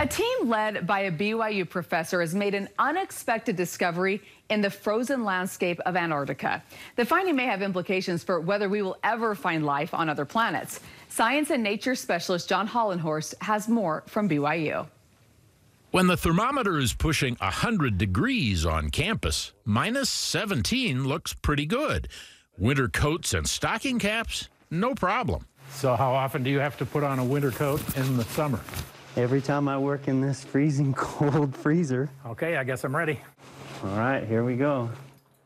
A team led by a BYU professor has made an unexpected discovery in the frozen landscape of Antarctica. The finding may have implications for whether we will ever find life on other planets. Science and nature specialist John Hollenhorst has more from BYU. When the thermometer is pushing 100 degrees on campus, minus 17 looks pretty good. Winter coats and stocking caps, no problem. So, how often do you have to put on a winter coat in the summer? Every time I work in this freezing cold freezer. Okay, I guess I'm ready. All right, here we go.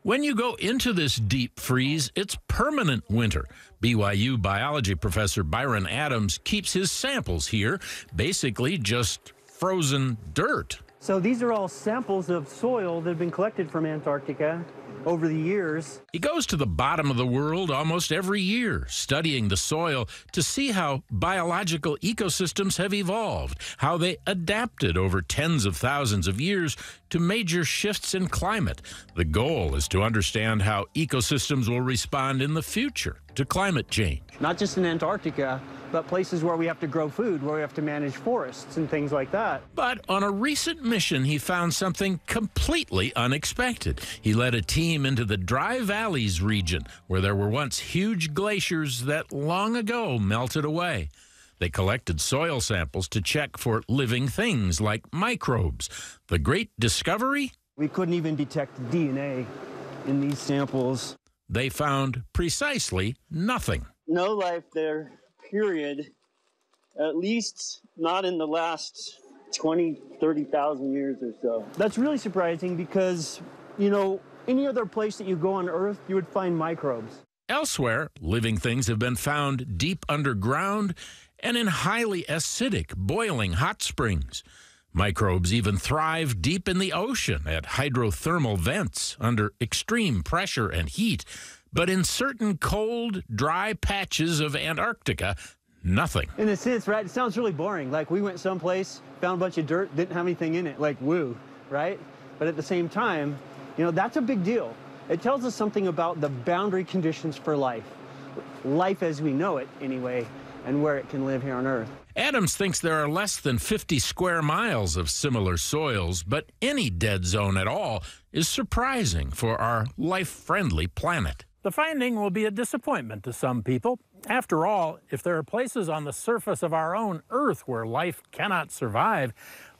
When you go into this deep freeze, it's permanent winter. BYU biology professor Byron Adams keeps his samples here, basically just frozen dirt. So these are all samples of soil that have been collected from Antarctica over the years. He goes to the bottom of the world almost every year, studying the soil to see how biological ecosystems have evolved, how they adapted over tens of thousands of years to major shifts in climate. The goal is to understand how ecosystems will respond in the future to climate change. Not just in Antarctica, but places where we have to grow food, where we have to manage forests and things like that. But on a recent mission, he found something completely unexpected. He led a team into the Dry Valleys region, where there were once huge glaciers that long ago melted away. They collected soil samples to check for living things like microbes. The great discovery? We couldn't even detect DNA in these samples. They found precisely nothing. No life there period, at least not in the last 20, 30,000 years or so. That's really surprising because, you know, any other place that you go on Earth, you would find microbes. Elsewhere, living things have been found deep underground and in highly acidic, boiling hot springs. Microbes even thrive deep in the ocean at hydrothermal vents under extreme pressure and heat, but in certain cold, dry patches of Antarctica, nothing. In a sense, right, it sounds really boring. Like we went someplace, found a bunch of dirt, didn't have anything in it, like woo, right? But at the same time, you know, that's a big deal. It tells us something about the boundary conditions for life, life as we know it anyway, and where it can live here on Earth. Adams thinks there are less than 50 square miles of similar soils, but any dead zone at all is surprising for our life friendly planet. The finding will be a disappointment to some people. After all, if there are places on the surface of our own Earth where life cannot survive,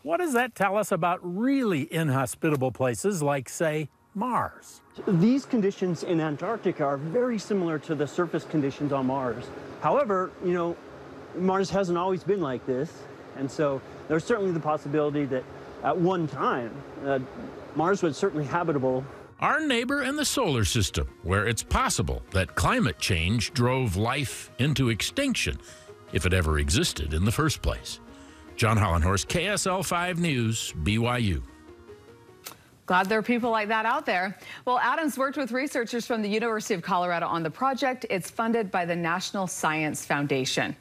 what does that tell us about really inhospitable places like, say, Mars? These conditions in Antarctica are very similar to the surface conditions on Mars. However, you know, Mars hasn't always been like this, and so there's certainly the possibility that at one time, uh, Mars was certainly habitable our neighbor in the solar system, where it's possible that climate change drove life into extinction, if it ever existed in the first place. John Hollenhorst, KSL 5 News, BYU. Glad there are people like that out there. Well, Adams worked with researchers from the University of Colorado on the project. It's funded by the National Science Foundation.